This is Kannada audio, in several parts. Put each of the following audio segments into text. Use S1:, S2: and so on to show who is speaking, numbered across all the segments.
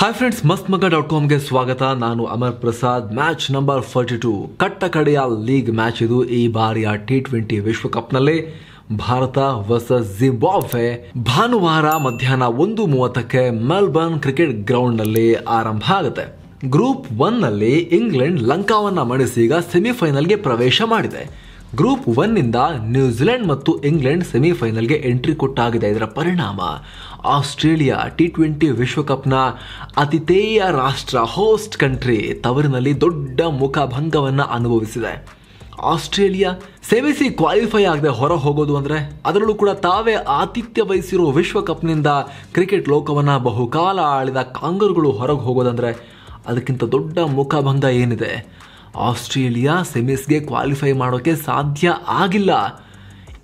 S1: ಹಾಯ್ ಫ್ರೆಂಡ್ಸ್ ಮಸ್ತ್ ಮಗ ಡಾಟ್ ಕಾಮ್ಗೆ ಸ್ವಾಗತ ನಾನು Amar Prasad match number forty two ಕಟ್ಟ ಕಡೆಯ ಲೀಗ್ ಮ್ಯಾಚ್ ಇದು ಈ ಬಾರಿಯ ಟಿ ಟ್ವೆಂಟಿ ವಿಶ್ವಕಪ್ನಲ್ಲಿ ಭಾರತ ವರ್ಸಸ್ ಜಿಂಬಾಬ್ವೆ ಭಾನುವಾರ ಮಧ್ಯಾಹ್ನ ಒಂದು ಮೂವತ್ತಕ್ಕೆ ಮೆಲ್ಬರ್ನ್ ಕ್ರಿಕೆಟ್ ಗ್ರೌಂಡ್ನಲ್ಲಿ ಆರಂಭ ಆಗುತ್ತೆ ಗ್ರೂಪ್ ಒನ್ನಲ್ಲಿ ಇಂಗ್ಲೆಂಡ್ ಲಂಕಾವನ್ನು ಮಣಿಸಿ ಈಗ ಸೆಮಿಫೈನಲ್ಗೆ ಪ್ರವೇಶ ಮಾಡಿದೆ ಗ್ರೂಪ್ ಒನ್ನಿಂದ ನ್ಯೂಜಿಲೆಂಡ್ ಮತ್ತು ಇಂಗ್ಲೆಂಡ್ ಸೆಮಿಫೈನಲ್ಗೆ ಎಂಟ್ರಿ ಕೊಟ್ಟಾಗಿದೆ ಇದರ ಪರಿಣಾಮ ಆಸ್ಟ್ರೇಲಿಯಾ ಟಿ ಟ್ವೆಂಟಿ ವಿಶ್ವಕಪ್ನ ಅತಿಥೇಯ ರಾಷ್ಟ್ರ ಹೋಸ್ಟ್ ಕಂಟ್ರಿ ತವರಿನಲ್ಲಿ ದೊಡ್ಡ ಮುಖಭಂಗವನ್ನು ಅನುಭವಿಸಿದೆ ಆಸ್ಟ್ರೇಲಿಯಾ ಸೆಮಿಸಿ ಕ್ವಾಲಿಫೈ ಆಗದೆ ಹೊರ ಹೋಗೋದು ಅಂದರೆ ಅದರಲ್ಲೂ ಕೂಡ ತಾವೇ ಆತಿಥ್ಯ ವಹಿಸಿರೋ ವಿಶ್ವಕಪ್ನಿಂದ ಕ್ರಿಕೆಟ್ ಲೋಕವನ್ನು ಬಹುಕಾಲ ಆಳಿದ ಕಾಂಗರುಗಳು ಹೊರಗೆ ಹೋಗೋದಂದರೆ ಅದಕ್ಕಿಂತ ದೊಡ್ಡ ಮುಖಭಂಗ ಏನಿದೆ ಆಸ್ಟ್ರೇಲಿಯಾ ಸೆಮಿಸ್ಗೆ ಕ್ವಾಲಿಫೈ ಮಾಡೋಕ್ಕೆ ಸಾಧ್ಯ ಆಗಿಲ್ಲ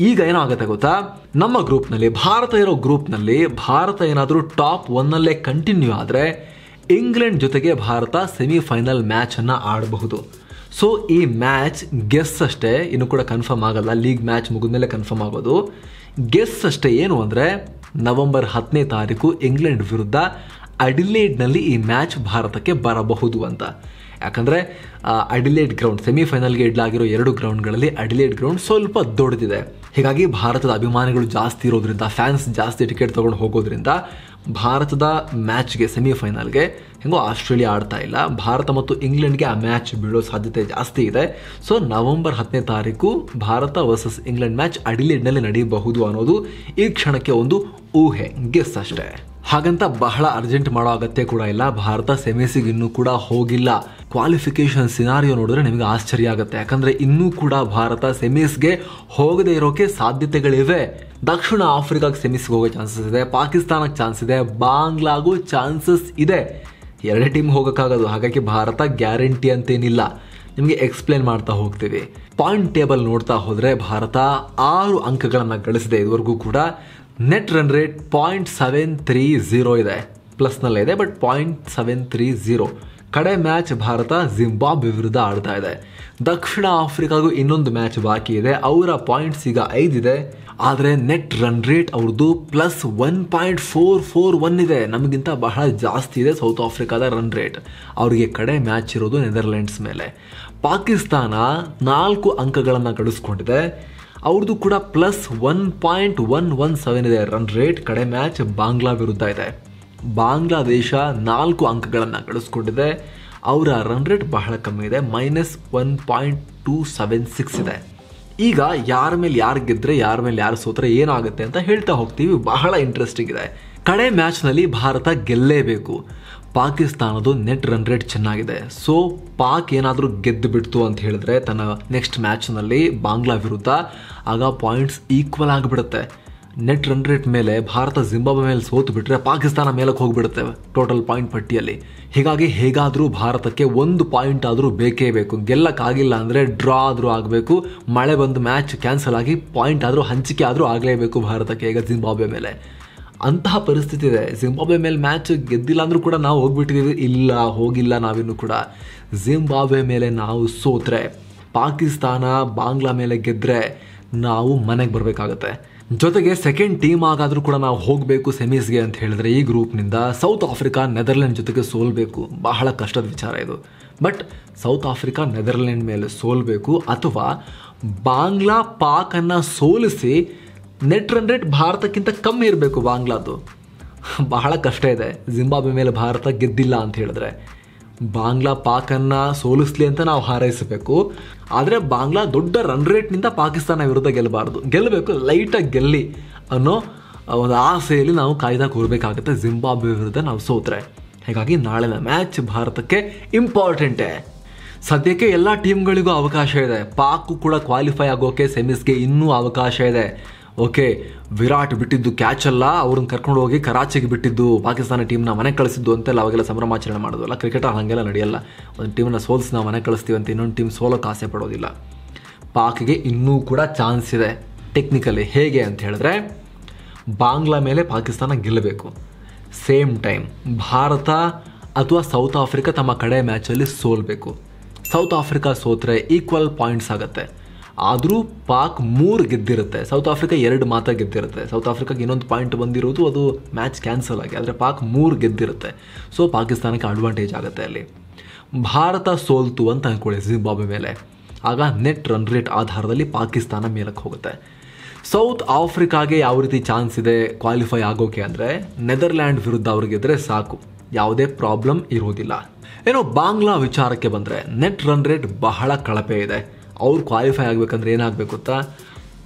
S1: ಈಗ ಏನಾಗುತ್ತೆ ಗೊತ್ತಾ ನಮ್ಮ ಗ್ರೂಪ್ನಲ್ಲಿ ಭಾರತ ಇರೋ ಗ್ರೂಪ್ನಲ್ಲಿ ಭಾರತ ಏನಾದರೂ ಟಾಪ್ ಒನ್ನಲ್ಲೇ ಕಂಟಿನ್ಯೂ ಆದರೆ ಇಂಗ್ಲೆಂಡ್ ಜೊತೆಗೆ ಭಾರತ ಸೆಮಿಫೈನಲ್ ಮ್ಯಾಚನ್ನು ಆಡಬಹುದು ಸೊ ಈ ಮ್ಯಾಚ್ ಗೆಸ್ ಅಷ್ಟೇ ಇನ್ನು ಕೂಡ ಕನ್ಫರ್ಮ್ ಆಗಲ್ಲ ಲೀಗ್ ಮ್ಯಾಚ್ ಮುಗಿದ್ಮೇಲೆ ಕನ್ಫರ್ಮ್ ಆಗೋದು ಗೆಸ್ ಅಷ್ಟೇ ಏನು ಅಂದರೆ ನವೆಂಬರ್ ಹತ್ತನೇ ತಾರೀಕು ಇಂಗ್ಲೆಂಡ್ ವಿರುದ್ಧ ಅಡಿಲೇಡ್ನಲ್ಲಿ ಈ ಮ್ಯಾಚ್ ಭಾರತಕ್ಕೆ ಬರಬಹುದು ಅಂತ ಯಾಕಂದರೆ ಅಡಿಲೇಡ್ ಗ್ರೌಂಡ್ ಸೆಮಿಫೈನಲ್ಗೆ ಇಡ್ಲಾಗಿರೋ ಎರಡು ಗ್ರೌಂಡ್ಗಳಲ್ಲಿ ಅಡಿಲೇಡ್ ಗ್ರೌಂಡ್ ಸ್ವಲ್ಪ ದೊಡ್ಡದಿದೆ ಹೀಗಾಗಿ ಭಾರತದ ಅಭಿಮಾನಿಗಳು ಜಾಸ್ತಿ ಇರೋದ್ರಿಂದ ಫ್ಯಾನ್ಸ್ ಜಾಸ್ತಿ ಟಿಕೆಟ್ ತೊಗೊಂಡು ಹೋಗೋದ್ರಿಂದ ಭಾರತದ ಮ್ಯಾಚ್ಗೆ ಸೆಮಿಫೈನಲ್ಗೆ ಹೆಂಗೋ ಆಸ್ಟ್ರೇಲಿಯಾ ಆಡ್ತಾ ಇಲ್ಲ ಭಾರತ ಮತ್ತು ಇಂಗ್ಲೆಂಡ್ಗೆ ಆ ಮ್ಯಾಚ್ ಬೀಳೋ ಸಾಧ್ಯತೆ ಜಾಸ್ತಿ ಇದೆ ಸೊ ನವೆಂಬರ್ ಹತ್ತನೇ ತಾರೀಕು ಭಾರತ ವರ್ಸಸ್ ಇಂಗ್ಲೆಂಡ್ ಮ್ಯಾಚ್ ಅಡಿಲೇಡ್ನಲ್ಲಿ ನಡೆಯಬಹುದು ಅನ್ನೋದು ಈ ಕ್ಷಣಕ್ಕೆ ಒಂದು ಊಹೆ ಗೆಸ್ ಅಷ್ಟೇ ಹಾಗಂತ ಬಹಳ ಅರ್ಜೆಂಟ್ ಮಾಡೋ ಅಗತ್ಯ ಕೂಡ ಇಲ್ಲ ಭಾರತ ಸೆಮಿಸಿಗೆ ಇನ್ನೂ ಕೂಡ ಹೋಗಿಲ್ಲ ಕ್ವಾಲಿಫಿಕೇಶನ್ ಸಿನಾರಿಯೋ ನೋಡಿದ್ರೆ ನಿಮಗೆ ಆಶ್ಚರ್ಯ ಆಗುತ್ತೆ ಯಾಕಂದ್ರೆ ಇನ್ನೂ ಕೂಡ ಭಾರತ ಸೆಮೀಸ್ಗೆ ಹೋಗದೆ ಇರೋಕೆ ಸಾಧ್ಯತೆಗಳಿವೆ ದಕ್ಷಿಣ ಆಫ್ರಿಕಾಗೆ ಸೆಮೀಸ್ಗೆ ಹೋಗೋ ಚಾನ್ಸಸ್ ಇದೆ ಪಾಕಿಸ್ತಾನಕ್ಕೆ ಚಾನ್ಸ್ ಇದೆ ಬಾಂಗ್ಲಾಗೂ ಚಾನ್ಸಸ್ ಇದೆ ಎರಡೇ ಟೀಮ್ ಹೋಗೋಕ್ಕಾಗೋದು ಹಾಗಾಗಿ ಭಾರತ ಗ್ಯಾರಂಟಿ ಅಂತೇನಿಲ್ಲ ನಿಮಗೆ ಎಕ್ಸ್ಪ್ಲೇನ್ ಮಾಡ್ತಾ ಹೋಗ್ತೀವಿ ಪಾಯಿಂಟ್ ಟೇಬಲ್ ನೋಡ್ತಾ ಹೋದರೆ ಭಾರತ ಆರು ಅಂಕಗಳನ್ನು ಗಳಿಸಿದೆ ಇದುವರೆಗೂ ಕೂಡ net run rate point seven three zero ಇದೆ ಪ್ಲಸ್ನಲ್ಲೇ ಇದೆ but point seven three zero ಕಡೆ ಮ್ಯಾಚ್ ಭಾರತ ಜಿಂಬಾಬ್ ವಿರುದ್ಧ ಆಡ್ತಾ ಇದೆ ದಕ್ಷಿಣ ಆಫ್ರಿಕಾಗೂ ಇನ್ನೊಂದು ಮ್ಯಾಚ್ ಬಾಕಿ ಇದೆ ಅವರ ಪಾಯಿಂಟ್ಸ್ ಈಗ ಐದಿದೆ ಆದರೆ ನೆಟ್ ರನ್ ರೇಟ್ ಅವ್ರದ್ದು plus one point four four one ಇದೆ ನಮಗಿಂತ ಬಹಳ ಜಾಸ್ತಿ ಇದೆ ಸೌತ್ ಆಫ್ರಿಕಾದ ರನ್ ರೇಟ್ ಅವರಿಗೆ ಕಡೆ ಮ್ಯಾಚ್ ಇರೋದು ನೆದರ್ಲ್ಯಾಂಡ್ಸ್ ಮೇಲೆ ಪಾಕಿಸ್ತಾನ ನಾಲ್ಕು ಅಂಕಗಳನ್ನು ಗಳಿಸ್ಕೊಂಡಿದೆ ಅವ್ರದ್ದು ಕೂಡ plus one point one one seven ಇದೆ ರನ್ ರೇಟ್ ಕಡೆ ಮ್ಯಾಚ್ ಬಾಂಗ್ಲಾ ವಿರುದ್ಧ ಇದೆ ಬಾಂಗ್ಲಾದೇಶ ನಾಲ್ಕು ಅಂಕಗಳನ್ನು ಗಳಿಸ್ಕೊಂಡಿದೆ ಅವರ ರನ್ ರೇಟ್ ಬಹಳ ಕಮ್ಮಿ ಇದೆ minus one point two seven six ಇದೆ ಈಗ ಯಾರ ಮೇಲೆ ಯಾರು ಗೆದ್ರೆ ಯಾರ ಮೇಲೆ ಯಾರು ಸೋತರೆ ಏನಾಗುತ್ತೆ ಅಂತ ಹೇಳ್ತಾ ಹೋಗ್ತೀವಿ ಬಹಳ ಇಂಟ್ರೆಸ್ಟಿಂಗ್ ಇದೆ ಕಡೆ ಮ್ಯಾಚ್ನಲ್ಲಿ ಭಾರತ ಗೆಲ್ಲೇಬೇಕು ಪಾಕಿಸ್ತಾನದ ನೆಟ್ ರನ್ ರೇಟ್ ಚೆನ್ನಾಗಿದೆ ಸೊ ಪಾಕ್ ಏನಾದರೂ ಗೆದ್ದು ಬಿಡ್ತು ಅಂತ ಹೇಳಿದ್ರೆ ತನ್ನ ನೆಕ್ಸ್ಟ್ ಮ್ಯಾಚ್ನಲ್ಲಿ ಬಾಂಗ್ಲಾ ವಿರುದ್ಧ ಆಗ ಪಾಯಿಂಟ್ಸ್ ಈಕ್ವಲ್ ಆಗಿಬಿಡುತ್ತೆ ನೆಟ್ ರನ್ ರೇಟ್ ಮೇಲೆ ಭಾರತ ಜಿಂಬಾಬ್ ಮೇಲೆ ಸೋತು ಬಿಟ್ಟರೆ ಪಾಕಿಸ್ತಾನ ಮೇಲಕ್ಕೆ ಹೋಗಿಬಿಡುತ್ತೆ ಟೋಟಲ್ ಪಾಯಿಂಟ್ ಪಟ್ಟಿಯಲ್ಲಿ ಹೀಗಾಗಿ ಹೇಗಾದರೂ ಭಾರತಕ್ಕೆ ಒಂದು ಪಾಯಿಂಟ್ ಆದರೂ ಬೇಕೇ ಬೇಕು ಗೆಲ್ಲಕ್ಕಾಗಿಲ್ಲ ಅಂದರೆ ಡ್ರಾ ಆದರೂ ಆಗಬೇಕು ಮಳೆ ಬಂದು ಮ್ಯಾಚ್ ಕ್ಯಾನ್ಸಲ್ ಆಗಿ ಪಾಯಿಂಟ್ ಆದರೂ ಹಂಚಿಕೆ ಆದರೂ ಆಗಲೇಬೇಕು ಭಾರತಕ್ಕೆ ಈಗ ಜಿಂಬಾಬ್ವೆ ಮೇಲೆ ಅಂತಹ ಪರಿಸ್ಥಿತಿ ಇದೆ ಜಿಂಬಾಬ್ವೆ ಮೇಲೆ ಮ್ಯಾಚ್ ಗೆದ್ದಿಲ್ಲ ಅಂದರೂ ಕೂಡ ನಾವು ಹೋಗ್ಬಿಟ್ಟಿದ್ದೀವಿ ಇಲ್ಲ ಹೋಗಿಲ್ಲ ನಾವಿನ್ನು ಕೂಡ ಜಿಂಬಾಬ್ವೆ ಮೇಲೆ ನಾವು ಸೋತ್ರೆ ಪಾಕಿಸ್ತಾನ ಬಾಂಗ್ಲಾ ಮೇಲೆ ಗೆದ್ದರೆ ನಾವು ಮನೆಗೆ ಬರಬೇಕಾಗುತ್ತೆ ಜೊತೆಗೆ ಸೆಕೆಂಡ್ ಟೀಮ್ ಆಗಾದರೂ ಕೂಡ ನಾವು ಹೋಗಬೇಕು ಸೆಮೀಸ್ಗೆ ಅಂತ ಹೇಳಿದ್ರೆ ಈ ಗ್ರೂಪ್ನಿಂದ ಸೌತ್ ಆಫ್ರಿಕಾ ನೆದರ್ಲ್ಯಾಂಡ್ ಜೊತೆಗೆ ಸೋಲಬೇಕು ಬಹಳ ಕಷ್ಟದ ವಿಚಾರ ಇದು ಬಟ್ ಸೌತ್ ಆಫ್ರಿಕಾ ನೆದರ್ಲ್ಯಾಂಡ್ ಮೇಲೆ ಸೋಲಬೇಕು ಅಥವಾ ಬಾಂಗ್ಲಾ ಪಾಕನ್ನು ಸೋಲಿಸಿ ನೆಟ್ ರನ್ ರೇಟ್ ಭಾರತಕ್ಕಿಂತ ಕಮ್ಮಿ ಇರಬೇಕು ಬಾಂಗ್ಲಾದು ಬಹಳ ಕಷ್ಟ ಇದೆ ಜಿಂಬಾಬ್ವೆ ಮೇಲೆ ಭಾರತ ಗೆದ್ದಿಲ್ಲ ಅಂತ ಹೇಳಿದ್ರೆ ಬಾಂಗ್ಲಾ ಪಾಕನ್ನು ಸೋಲಿಸ್ಲಿ ಅಂತ ನಾವು ಹಾರೈಸಬೇಕು ಆದರೆ ಬಾಂಗ್ಲಾ ದೊಡ್ಡ ರನ್ ರೇಟ್ನಿಂದ ಪಾಕಿಸ್ತಾನ ವಿರುದ್ಧ ಗೆಲ್ಲಬಾರ್ದು ಗೆಲ್ಲಬೇಕು ಲೈಟಾಗಿ ಗೆಲ್ಲಿ ಅನ್ನೋ ಒಂದು ಆಸೆಯಲ್ಲಿ ನಾವು ಕಾಯ್ದೆ ಕೂರ್ಬೇಕಾಗುತ್ತೆ ಜಿಂಬಾಬ್ವೆ ವಿರುದ್ಧ ನಾವು ಸೋತ್ರೆ ಹೀಗಾಗಿ ನಾಳೆನ ಮ್ಯಾಚ್ ಭಾರತಕ್ಕೆ ಇಂಪಾರ್ಟೆಂಟೇ ಸದ್ಯಕ್ಕೆ ಎಲ್ಲ ಟೀಮ್ಗಳಿಗೂ ಅವಕಾಶ ಇದೆ ಪಾಕು ಕೂಡ ಕ್ವಾಲಿಫೈ ಆಗೋಕೆ ಸೆಮಿಸ್ಗೆ ಇನ್ನೂ ಅವಕಾಶ ಇದೆ ಓಕೆ ವಿರಾಟ್ ಬಿಟ್ಟಿದ್ದು ಕ್ಯಾಚ್ ಅಲ್ಲ ಅವ್ರನ್ನ ಕರ್ಕೊಂಡು ಹೋಗಿ ಕರಾಚಿಗೆ ಬಿಟ್ಟಿದ್ದು ಪಾಕಿಸ್ತಾನ ಟೀಮ್ನ ಮನೆ ಕಳಿಸಿದ್ದು ಅಂತೆಲ್ಲ ಅವಾಗೆಲ್ಲ ಸಂಭ್ರಮಾಚರಣೆ ಮಾಡೋದಲ್ಲ ಕ್ರಿಕೆಟ್ ಹಾಗೆಲ್ಲ ನಡೆಯಲ್ಲ ಒಂದು ಟೀಮ್ನ ಸೋಲ್ಸ್ ನಾವು ಮನೆ ಕಳಿಸ್ತೀವಿ ಅಂತ ಇನ್ನೊಂದು ಟೀಮ್ ಸೋಲೋ ಆಸೆ ಪಡೋದಿಲ್ಲ ಪಾಕ್ಗೆ ಇನ್ನೂ ಕೂಡ ಚಾನ್ಸ್ ಇದೆ ಟೆಕ್ನಿಕಲಿ ಹೇಗೆ ಅಂತ ಹೇಳಿದ್ರೆ ಬಾಂಗ್ಲಾ ಮೇಲೆ ಪಾಕಿಸ್ತಾನ ಗೆಲ್ಲಬೇಕು ಸೇಮ್ ಟೈಮ್ ಭಾರತ ಅಥವಾ ಸೌತ್ ಆಫ್ರಿಕಾ ತಮ್ಮ ಕಡೆ ಮ್ಯಾಚಲ್ಲಿ ಸೋಲಬೇಕು ಸೌತ್ ಆಫ್ರಿಕಾ ಸೋತ್ರೆ ಈಕ್ವಲ್ ಪಾಯಿಂಟ್ಸ್ ಆಗುತ್ತೆ ಆದರೂ ಪಾಕ್ ಮೂರು ಗೆದ್ದಿರುತ್ತೆ ಸೌತ್ ಆಫ್ರಿಕಾ ಎರಡು ಮಾತ್ರ ಗೆದ್ದಿರುತ್ತೆ ಸೌತ್ ಆಫ್ರಿಕಾಗೆ ಇನ್ನೊಂದು ಪಾಯಿಂಟ್ ಬಂದಿರೋದು ಅದು ಮ್ಯಾಚ್ ಕ್ಯಾನ್ಸಲ್ ಆಗಿ ಆದರೆ ಪಾಕ್ ಮೂರು ಗೆದ್ದಿರುತ್ತೆ ಸೊ ಪಾಕಿಸ್ತಾನಕ್ಕೆ ಅಡ್ವಾಂಟೇಜ್ ಆಗುತ್ತೆ ಅಲ್ಲಿ ಭಾರತ ಸೋಲ್ತು ಅಂತ ಅಂದ್ಕೊಳ್ಳಿ ಜಿಂಬಾಬ್ವೆ ಮೇಲೆ ಆಗ ನೆಟ್ ರನ್ ರೇಟ್ ಆಧಾರದಲ್ಲಿ ಪಾಕಿಸ್ತಾನ ಮೇಲಕ್ಕೆ ಹೋಗುತ್ತೆ ಸೌತ್ ಆಫ್ರಿಕಾಗೆ ಯಾವ ರೀತಿ ಚಾನ್ಸ್ ಇದೆ ಕ್ವಾಲಿಫೈ ಆಗೋಕೆ ಅಂದರೆ ನೆದರ್ಲ್ಯಾಂಡ್ ವಿರುದ್ಧ ಅವ್ರಿಗಿದ್ರೆ ಸಾಕು ಯಾವುದೇ ಪ್ರಾಬ್ಲಮ್ ಇರೋದಿಲ್ಲ ಏನೋ ಬಾಂಗ್ಲಾ ವಿಚಾರಕ್ಕೆ ಬಂದರೆ ನೆಟ್ ರನ್ ರೇಟ್ ಬಹಳ ಕಳಪೆ ಇದೆ ಅವ್ರು ಕ್ವಾಲಿಫೈ ಆಗಬೇಕಂದ್ರೆ ಏನಾಗಬೇಕು ಗೊತ್ತಾ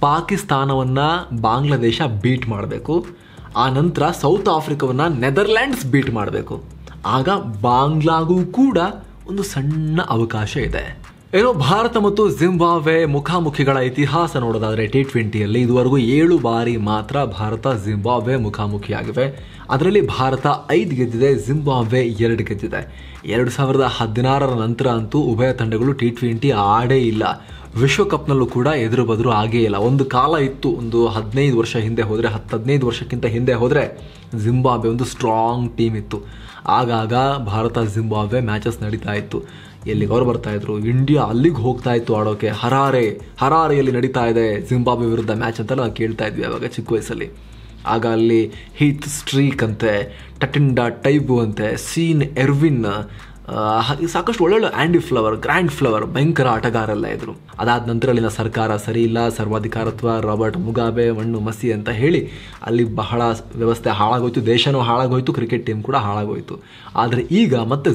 S1: ಪಾಕಿಸ್ತಾನವನ್ನು ಬಾಂಗ್ಲಾದೇಶ ಬೀಟ್ ಮಾಡಬೇಕು ಆ ನಂತರ ಸೌತ್ ಆಫ್ರಿಕಾವನ್ನು ನೆದರ್ಲ್ಯಾಂಡ್ಸ್ ಬೀಟ್ ಮಾಡಬೇಕು ಆಗ ಬಾಂಗ್ಲಾಗೂ ಕೂಡ ಒಂದು ಸಣ್ಣ ಅವಕಾಶ ಇದೆ ಏನೋ ಭಾರತ ಮತ್ತು ಜಿಂಬಾಬ್ವೆ ಮುಖಾಮುಖಿಗಳ ಇತಿಹಾಸ ನೋಡೋದಾದರೆ ಟಿ ಟ್ವೆಂಟಿಯಲ್ಲಿ ಇದುವರೆಗೂ ಏಳು ಬಾರಿ ಮಾತ್ರ ಭಾರತ ಜಿಂಬಾಬ್ವೆ ಮುಖಾಮುಖಿಯಾಗಿವೆ ಅದರಲ್ಲಿ ಭಾರತ ಐದು ಗೆದ್ದಿದೆ ಜಿಂಬಾಬ್ವೆ ಎರಡು ಗೆದ್ದಿದೆ ಎರಡು ಸಾವಿರದ ಹದಿನಾರರ ನಂತರ ಅಂತೂ ಉಭಯ ತಂಡಗಳು ಟಿ ಟ್ವೆಂಟಿ ಆಡೇ ಇಲ್ಲ ವಿಶ್ವಕಪ್ನಲ್ಲೂ ಕೂಡ ಎದುರು ಬದುರು ಆಗೇ ಇಲ್ಲ ಒಂದು ಕಾಲ ಇತ್ತು ಒಂದು ಹದಿನೈದು ವರ್ಷ ಹಿಂದೆ ಹೋದರೆ ಹತ್ತು ಹದಿನೈದು ವರ್ಷಕ್ಕಿಂತ ಹಿಂದೆ ಹೋದರೆ ಜಿಂಬಾಬ್ವೆ ಒಂದು ಸ್ಟ್ರಾಂಗ್ ಟೀಮ್ ಇತ್ತು ಆಗಾಗ ಭಾರತ ಜಿಂಬಾಬ್ವೆ ಮ್ಯಾಚಸ್ ನಡೀತಾ ಇತ್ತು ಎಲ್ಲಿಗೆ ಅವ್ರು ಇದ್ರು ಇಂಡಿಯಾ ಅಲ್ಲಿಗೆ ಹೋಗ್ತಾ ಇತ್ತು ಆಡೋಕೆ ಹರಾರೆ ಹರಾರೆಯಲ್ಲಿ ನಡೀತಾ ಇದೆ ಜಿಂಬಾಬ್ವೆ ವಿರುದ್ಧ ಮ್ಯಾಚ್ ಅಂತ ನಾವು ಕೇಳ್ತಾ ಇದ್ವಿ ಅವಾಗ ಚಿಕ್ಕ ವಯಸ್ಸಲ್ಲಿ ಆಗ ಅಲ್ಲಿ ಹೀತ್ ಸ್ಟ್ರೀಕ್ ಅಂತೆ ಟಟಿಂಡಾ ಟೈಬು ಅಂತೆ ಸೀನ್ ಎರ್ವಿನ್ ಹಾಗೆ ಸಾಕಷ್ಟು ಒಳ್ಳೊಳ್ಳೆ ಆ್ಯಂಡಿ ಫ್ಲವರ್ ಗ್ರ್ಯಾಂಡ್ ಫ್ಲವರ್ ಭಯಂಕರ ಆಟಗಾರಲ್ಲ ಇದ್ರು ಅದಾದ ನಂತರ ಅಲ್ಲಿನ ಸರ್ಕಾರ ಸರಿಯಿಲ್ಲ ಸರ್ವಾಧಿಕಾರತ್ವ ರಾಬರ್ಟ್ ಮುಗಾಬೆ ಮಣ್ಣು ಮಸಿ ಅಂತ ಹೇಳಿ ಅಲ್ಲಿ ಬಹಳ ವ್ಯವಸ್ಥೆ ಹಾಳಾಗೋಯ್ತು ದೇಶನೂ ಹಾಳಾಗೋಯ್ತು ಕ್ರಿಕೆಟ್ ಟೀಮ್ ಕೂಡ ಹಾಳಾಗೋಯ್ತು ಆದರೆ ಈಗ ಮತ್ತೆ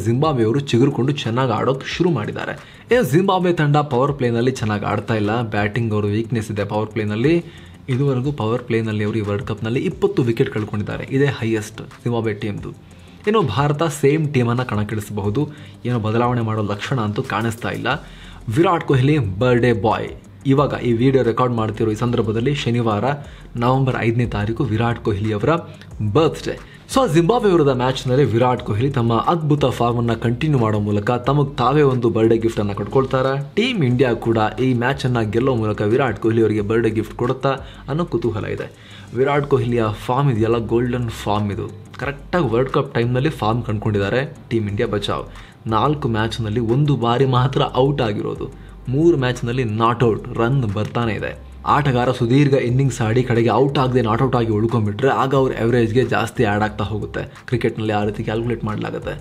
S1: ಅವರು ಚಿಗುರುಕೊಂಡು ಚೆನ್ನಾಗಿ ಆಡೋಕೆ ಶುರು ಮಾಡಿದ್ದಾರೆ ಏ ಜಿಂಬಾಬೆ ತಂಡ ಪವರ್ ಪ್ಲೇನಲ್ಲಿ ಚೆನ್ನಾಗಿ ಆಡ್ತಾ ಇಲ್ಲ ಬ್ಯಾಟಿಂಗ್ ಅವರು ವೀಕ್ನೆಸ್ ಇದೆ ಪವರ್ ಪ್ಲೇನಲ್ಲಿ ಇದುವರೆಗೂ ಪವರ್ ಪ್ಲೇನಲ್ಲಿ ಅವರು ಈ ವರ್ಲ್ಡ್ ಕಪ್ನಲ್ಲಿ ಇಪ್ಪತ್ತು ವಿಕೆಟ್ ಕಳ್ಕೊಂಡಿದ್ದಾರೆ ಇದೇ ಹೈಯೆಸ್ಟ್ ಜಿಂಬಾಬೆ ಟೀಮ್ದು ಇನ್ನು ಭಾರತ ಸೇಮ್ ಟೀಮನ್ನು ಕಣಕ್ಕಿಳಿಸಬಹುದು ಏನೋ ಬದಲಾವಣೆ ಮಾಡೋ ಲಕ್ಷಣ ಅಂತೂ ಕಾಣಿಸ್ತಾ ಇಲ್ಲ ವಿರಾಟ್ ಕೊಹ್ಲಿ ಬರ್ಡೇ ಬಾಯ್ ಇವಾಗ ಈ ವಿಡಿಯೋ ರೆಕಾರ್ಡ್ ಮಾಡ್ತಿರೋ ಈ ಸಂದರ್ಭದಲ್ಲಿ ಶನಿವಾರ ನವೆಂಬರ್ ಐದನೇ ತಾರೀಕು ವಿರಾಟ್ ಕೊಹ್ಲಿ ಅವರ ಬರ್ತ್ಡೇ ಸೊ ಜಿಂಬಾಬ್ವೆ ವಿರುದ್ಧ ಮ್ಯಾಚ್ನಲ್ಲಿ ವಿರಾಟ್ ಕೊಹ್ಲಿ ತಮ್ಮ ಅದ್ಭುತ ಫಾರ್ಮನ್ನು ಕಂಟಿನ್ಯೂ ಮಾಡೋ ಮೂಲಕ ತಮಗೆ ತಾವೇ ಒಂದು ಬರ್ಡೇ ಗಿಫ್ಟನ್ನು ಕೊಟ್ಕೊಳ್ತಾರೆ ಟೀಮ್ ಇಂಡಿಯಾ ಕೂಡ ಈ ಮ್ಯಾಚನ್ನು ಗೆಲ್ಲೋ ಮೂಲಕ ವಿರಾಟ್ ಕೊಹ್ಲಿ ಅವರಿಗೆ ಬರ್ಡೇ ಗಿಫ್ಟ್ ಕೊಡುತ್ತಾ ಅನ್ನೋ ಕುತೂಹಲ ಇದೆ ವಿರಾಟ್ ಕೊಹ್ಲಿಯ ಫಾರ್ಮ್ ಇದೆಯಲ್ಲ ಗೋಲ್ಡನ್ ಫಾರ್ಮ್ ಇದು ಕರೆಕ್ಟಾಗಿ ವರ್ಲ್ಡ್ ಕಪ್ ಟೈಮ್ನಲ್ಲಿ ಫಾರ್ಮ್ ಕಂಡುಕೊಂಡಿದ್ದಾರೆ ಟೀಮ್ ಇಂಡಿಯಾ ಬಚಾವ್ ನಾಲ್ಕು ಮ್ಯಾಚ್ನಲ್ಲಿ ಒಂದು ಬಾರಿ ಮಾತ್ರ ಔಟ್ ಆಗಿರೋದು ಮೂರು ಮ್ಯಾಚ್ನಲ್ಲಿ ನಾಟ್ ಔಟ್ ರನ್ ಬರ್ತಾನೆ ಇದೆ ಆಟಗಾರ ಸುದೀರ್ಘ ಇನ್ನಿಂಗ್ಸ್ ಆಡಿ ಕಡೆಗೆ ಔಟ್ ಆಗದೆ ನಾಟ್ ಔಟ್ ಆಗಿ ಉಳ್ಕೊಂಡ್ಬಿಟ್ರೆ ಆಗ ಅವ್ರ ಎವರೇಜ್ಗೆ ಜಾಸ್ತಿ ಆ್ಯಡ್ ಆಗ್ತಾ ಹೋಗುತ್ತೆ ಕ್ರಿಕೆಟ್ನಲ್ಲಿ ಆ ರೀತಿ ಕ್ಯಾಲ್ಕುಲೇಟ್ ಮಾಡಲಾಗುತ್ತೆ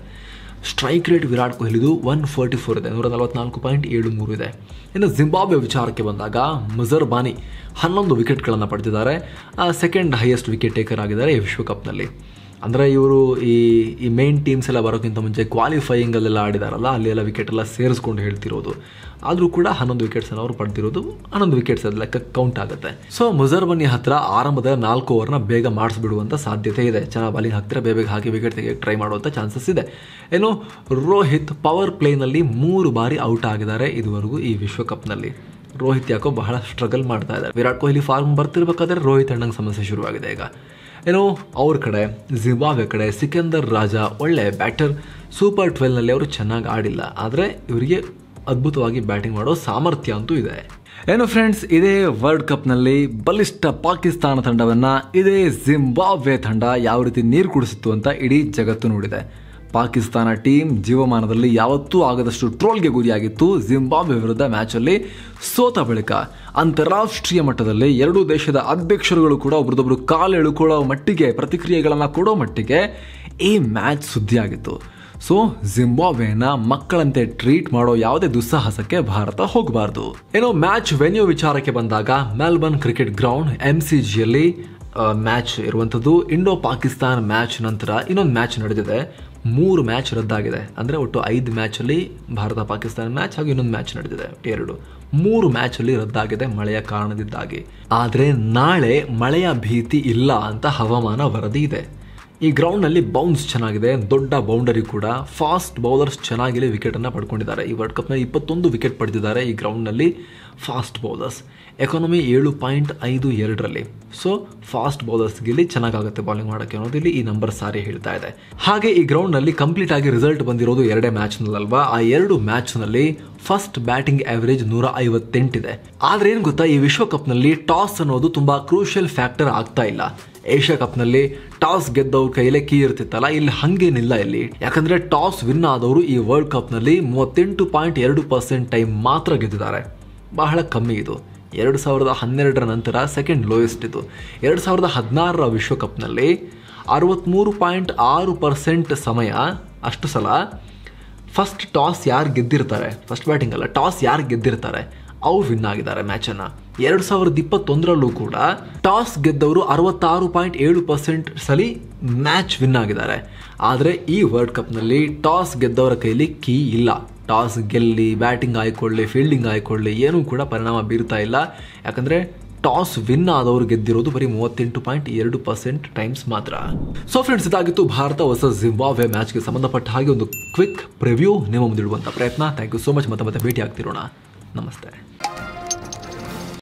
S1: ಸ್ಟ್ರೈಕ್ ರೇಟ್ ವಿರಾಟ್ ಕೊಹ್ಲಿದು ಒನ್ ಫೋರ್ಟಿ ಫೋರ್ ಇದೆ ನೂರ ನಲವತ್ನಾಲ್ಕು ಪಾಯಿಂಟ್ ಏಳು ಮೂರು ಇದೆ ಇನ್ನು ಜಿಂಬಾಬ್ವೆ ವಿಚಾರಕ್ಕೆ ಬಂದಾಗ ಮಜರ್ ಬಾನಿ ಹನ್ನೊಂದು ವಿಕೆಟ್ಗಳನ್ನು ಪಡೆದಿದ್ದಾರೆ ಸೆಕೆಂಡ್ ಹೈಯೆಸ್ಟ್ ವಿಕೆಟ್ ಟೇಕರ್ ಆಗಿದ್ದಾರೆ ಈ ವಿಶ್ವಕಪ್ನಲ್ಲಿ ಅಂದರೆ ಇವರು ಈ ಈ ಮೇನ್ ಟೀಮ್ಸ್ ಎಲ್ಲ ಬರೋಕ್ಕಿಂತ ಮುಂಚೆ ಕ್ವಾಲಿಫೈಯಿಂಗಲ್ಲೆಲ್ಲ ಆಡಿದಾರಲ್ಲ ವಿಕೆಟ್ ಎಲ್ಲ ಸೇರಿಸ್ಕೊಂಡು ಹೇಳ್ತಿರೋದು ಆದರೂ ಕೂಡ ಹನ್ನೊಂದು ವಿಕೆಟ್ಸನ್ನು ಅವರು ಪಡೆದಿರೋದು ಹನ್ನೊಂದು ವಿಕೆಟ್ಸ್ ಅದಕ್ಕೆ ಕೌಂಟ್ ಆಗುತ್ತೆ ಸೊ ಮುಜರ್ಬನಿ ಹತ್ರ ಆರಂಭದ ನಾಲ್ಕು ಓವರ್ನ ಬೇಗ ಮಾಡಿಸ್ಬಿಡುವಂಥ ಸಾಧ್ಯತೆ ಇದೆ ಚೆನ್ನಾಗಿ ಬಾಲಿಂಗ್ ಹಾಕ್ತಿರ ಬೇಗ ಬೇಗ ಹಾಕಿ ವಿಕೆಟ್ ತೆಗೆಯೋಕ್ಕೆ ಟ್ರೈ ಮಾಡುವಂಥ ಚಾನ್ಸಸ್ ಇದೆ ಏನು ರೋಹಿತ್ ಪವರ್ ಪ್ಲೇನಲ್ಲಿ ಮೂರು ಬಾರಿ ಔಟ್ ಆಗಿದ್ದಾರೆ ಇದುವರೆಗೂ ಈ ವಿಶ್ವಕಪ್ನಲ್ಲಿ ರೋಹಿತ್ ಯಾಕೋ ಬಹಳ ಸ್ಟ್ರಗಲ್ ಮಾಡ್ತಾ ಇದ್ದಾರೆ ವಿರಾಟ್ ಕೊಹ್ಲಿ ಫಾರ್ಮ್ ಬರ್ತಿರ್ಬೇಕಾದ್ರೆ ರೋಹಿತ್ ಅಣ್ಣಂಗೆ ಸಮಸ್ಯೆ ಶುರುವಾಗಿದೆ ಈಗ ಏನೋ ಅವ್ರ ಕಡೆ ಜಿಂಬಾಬ್ವೆ ಕಡೆ ಸಿಕಂದರ್ ರಾಜ ಒಳ್ಳೆ ಬ್ಯಾಟರ್ ಸೂಪರ್ ಟ್ವೆಲ್ನಲ್ಲಿ ಅವರು ಚೆನ್ನಾಗಿ ಆಡಿಲ್ಲ ಆದರೆ ಇವರಿಗೆ ಅದ್ಭುತವಾಗಿ ಬ್ಯಾಟಿಂಗ್ ಮಾಡೋ ಸಾಮರ್ಥ್ಯ ಅಂತೂ ಇದೆ ಏನು ಫ್ರೆಂಡ್ಸ್ ಇದೇ ವರ್ಲ್ಡ್ ಕಪ್ನಲ್ಲಿ ಬಲಿಷ್ಠ ಪಾಕಿಸ್ತಾನ ತಂಡವನ್ನು ಇದೇ ಜಿಂಬಾಬ್ವೆ ತಂಡ ಯಾವ ರೀತಿ ನೀರು ಕುಡಿಸಿತ್ತು ಅಂತ ಇಡೀ ಜಗತ್ತು ನೋಡಿದೆ ಪಾಕಿಸ್ತಾನ ಟೀಮ್ ಜೀವಮಾನದಲ್ಲಿ ಯಾವತ್ತೂ ಆಗದಷ್ಟು ಟ್ರೋಲ್ಗೆ ಗುರಿಯಾಗಿತ್ತು ಜಿಂಬಾಬ್ವೆ ವಿರುದ್ಧ ಮ್ಯಾಚಲ್ಲಿ ಸೋತ ಬಳಿಕ ಅಂತಾರಾಷ್ಟ್ರೀಯ ಮಟ್ಟದಲ್ಲಿ ಎರಡೂ ದೇಶದ ಅಧ್ಯಕ್ಷರುಗಳು ಕೂಡ ಒಬ್ರದೊಬ್ರು ಕಾಲು ಎಳ್ಕೊಳ್ಳೋ ಮಟ್ಟಿಗೆ ಪ್ರತಿಕ್ರಿಯೆಗಳನ್ನು ಕೊಡೋ ಮಟ್ಟಿಗೆ ಈ ಮ್ಯಾಚ್ ಸುದ್ದಿಯಾಗಿತ್ತು ಸೊ ಜಿಂಬಾಬ್ವೆನ ಮಕ್ಕಳಂತೆ ಟ್ರೀಟ್ ಮಾಡೋ ಯಾವುದೇ ದುಸ್ಸಾಹಸಕ್ಕೆ ಭಾರತ ಹೋಗಬಾರ್ದು ಏನೋ ಮ್ಯಾಚ್ ವೆನ್ಯೂ ವಿಚಾರಕ್ಕೆ ಬಂದಾಗ Melbourne cricket ground M C ಜಿಯಲ್ಲಿ ಮ್ಯಾಚ್ ಇರುವಂಥದ್ದು ಇಂಡೋ ಪಾಕಿಸ್ತಾನ್ ಮ್ಯಾಚ್ ನಂತರ ಇನ್ನೊಂದು ಮ್ಯಾಚ್ ನಡೆದಿದೆ ಮೂರು ಮ್ಯಾಚ್ ರದ್ದಾಗಿದೆ ಅಂದರೆ ಒಟ್ಟು ಐದು ಮ್ಯಾಚಲ್ಲಿ ಭಾರತ ಪಾಕಿಸ್ತಾನ ಮ್ಯಾಚ್ ಹಾಗೂ ಇನ್ನೊಂದು ಮ್ಯಾಚ್ ನಡೆದಿದೆ ಎರಡು ಮೂರು ಮ್ಯಾಚಲ್ಲಿ ರದ್ದಾಗಿದೆ ಮಳೆಯ ಕಾರಣದಿಂದಾಗಿ ಆದರೆ ನಾಳೆ ಮಳೆಯ ಭೀತಿ ಇಲ್ಲ ಅಂತ ಹವಾಮಾನ ವರದಿ ಇದೆ ಈ ನಲ್ಲಿ ಬೌನ್ಸ್ ಚೆನ್ನಾಗಿದೆ ದೊಡ್ಡ ಬೌಂಡರಿ ಕೂಡ ಫಾಸ್ಟ್ ಬೌಲರ್ಸ್ ಚೆನ್ನಾಗಿ ವಿಕೆಟನ್ನು ಪಡ್ಕೊಂಡಿದ್ದಾರೆ ಈ ವರ್ಲ್ಡ್ ಕಪ್ನಲ್ಲಿ ಇಪ್ಪತ್ತೊಂದು ವಿಕೆಟ್ ಪಡೆದಿದ್ದಾರೆ ಈ ಗ್ರೌಂಡ್ನಲ್ಲಿ ಫಾಸ್ಟ್ ಬೌಲರ್ಸ್ ಎಕಾನಮಿ ಏಳು ಪಾಯಿಂಟ್ ಐದು ಎರಡರಲ್ಲಿ ಸೊ ಫಾಸ್ಟ್ ಬೌಲರ್ಸ್ಗೆ ಇಲ್ಲಿ ಬೌಲಿಂಗ್ ಮಾಡೋಕ್ಕೆ ಅನ್ನೋದು ಇಲ್ಲಿ ಈ ನಂಬರ್ ಸಾರಿ ಹೇಳ್ತಾ ಇದೆ ಹಾಗೆ ಈ ನಲ್ಲಿ ಕಂಪ್ಲೀಟ್ ಆಗಿ ರಿಸಲ್ಟ್ ಬಂದಿರೋದು ಎರಡೇ ಮ್ಯಾಚ್ನಲ್ಲಲ್ವಾ ಆ ಎರಡು ಮ್ಯಾಚ್ನಲ್ಲಿ ಫಸ್ಟ್ ಬ್ಯಾಟಿಂಗ್ ಆವರೇಜ್ ನೂರ ಐವತ್ತೆಂಟಿದೆ ಆದರೆ ಏನು ಗೊತ್ತಾ ಈ ವಿಶ್ವಕಪ್ನಲ್ಲಿ ಟಾಸ್ ಅನ್ನೋದು ತುಂಬ ಕ್ರೂಷಿಯಲ್ ಫ್ಯಾಕ್ಟರ್ ಆಗ್ತಾ ಇಲ್ಲ ಏಷ್ಯಾ ಕಪ್ನಲ್ಲಿ ಟಾಸ್ ಗೆದ್ದವ್ರ ಕೈಯಲ್ಲೇ ಕೀ ಇರ್ತಿತ್ತಲ್ಲ ಇಲ್ಲಿ ಹಂಗೇನಿಲ್ಲ ಇಲ್ಲಿ ಯಾಕಂದ್ರೆ ಟಾಸ್ ವಿನ್ ಆದವರು ಈ ವರ್ಲ್ಡ್ ಕಪ್ನಲ್ಲಿ ಮೂವತ್ತೆಂಟು ಪಾಯಿಂಟ್ ಎರಡು ಪರ್ಸೆಂಟ್ ಟೈಮ್ ಮಾತ್ರ ಗೆದ್ದಿದ್ದಾರೆ ಬಹಳ ಕಮ್ಮಿ ಇದು ಎರಡು ಸಾವಿರದ ಹನ್ನೆರಡರ ನಂತರ ಸೆಕೆಂಡ್ ಲೋಯೆಸ್ಟ್ ಇದು ಎರಡು ಸಾವಿರದ ಹದಿನಾರರ ವಿಶ್ವಕಪ್ನಲ್ಲಿ ಅರವತ್ತ್ಮೂರು ಪಾಯಿಂಟ್ ಆರು ಪರ್ಸೆಂಟ್ ಸಮಯ ಅಷ್ಟು ಸಲ ಫಸ್ಟ್ ಟಾಸ್ ಯಾರು ಗೆದ್ದಿರ್ತಾರೆ ಫಸ್ಟ್ ಬ್ಯಾಟಿಂಗ್ ಅಲ್ಲ ಟಾಸ್ ಯಾರು ಗೆದ್ದಿರ್ತಾರೆ ಅವ್ರು ವಿನ್ ಆಗಿದ್ದಾರೆ ಮ್ಯಾಚನ್ನು ಎರಡ್ ಸಾವಿರದ ಇಪ್ಪತ್ತೊಂದರಲ್ಲೂ ಕೂಡ ಟಾಸ್ ಗೆದ್ದವರು ಅರವತ್ತಾರು ಪಾಯಿಂಟ್ ಏಳು ಪರ್ಸೆಂಟ್ ಸಲಿ ಮ್ಯಾಚ್ ವಿನ್ ಆಗಿದ್ದಾರೆ ಆದರೆ ಈ ವರ್ಲ್ಡ್ ಕಪ್ನಲ್ಲಿ ಟಾಸ್ ಗೆದ್ದವರ ಕೈಲಿ ಕೀ ಇಲ್ಲ ಟಾಸ್ ಗೆಲ್ಲಿ ಬ್ಯಾಟಿಂಗ್ ಆಯ್ಕೊಳ್ಳಿ ಫೀಲ್ಡಿಂಗ್ ಆಯ್ಕೊಳ್ಳಿ ಏನೂ ಕೂಡ ಪರಿಣಾಮ ಬೀರ್ತಾ ಇಲ್ಲ ಯಾಕಂದರೆ ಟಾಸ್ ವಿನ್ ಆದವರು ಗೆದ್ದಿರೋದು ಬರೀ ಮೂವತ್ತೆಂಟು ಪಾಯಿಂಟ್ ಎರಡು ಪರ್ಸೆಂಟ್ ಟೈಮ್ಸ್ ಮಾತ್ರ ಸೊ ಫ್ರೆಂಡ್ಸ್ ಇದಾಗಿತ್ತು ಭಾರತ ಹೊಸ ಜಿಂಬಾಬ್ವೆ ಮ್ಯಾಚ್ಗೆ ಸಂಬಂಧಪಟ್ಟ ಹಾಗೆ ಒಂದು ಕ್ವಿಕ್ ಪ್ರಿವ್ಯೂ ನಿಮ್ಮ ಮುಂದಿಡುವಂಥ ಪ್ರಯತ್ನ ಥ್ಯಾಂಕ್ ಯು ಸೋ ಮಚ್ ಮತ್ತೆ ಮತ್ತೆ ಭೇಟಿ ಆಗ್ತಿರೋಣ ನಮಸ್ತೆ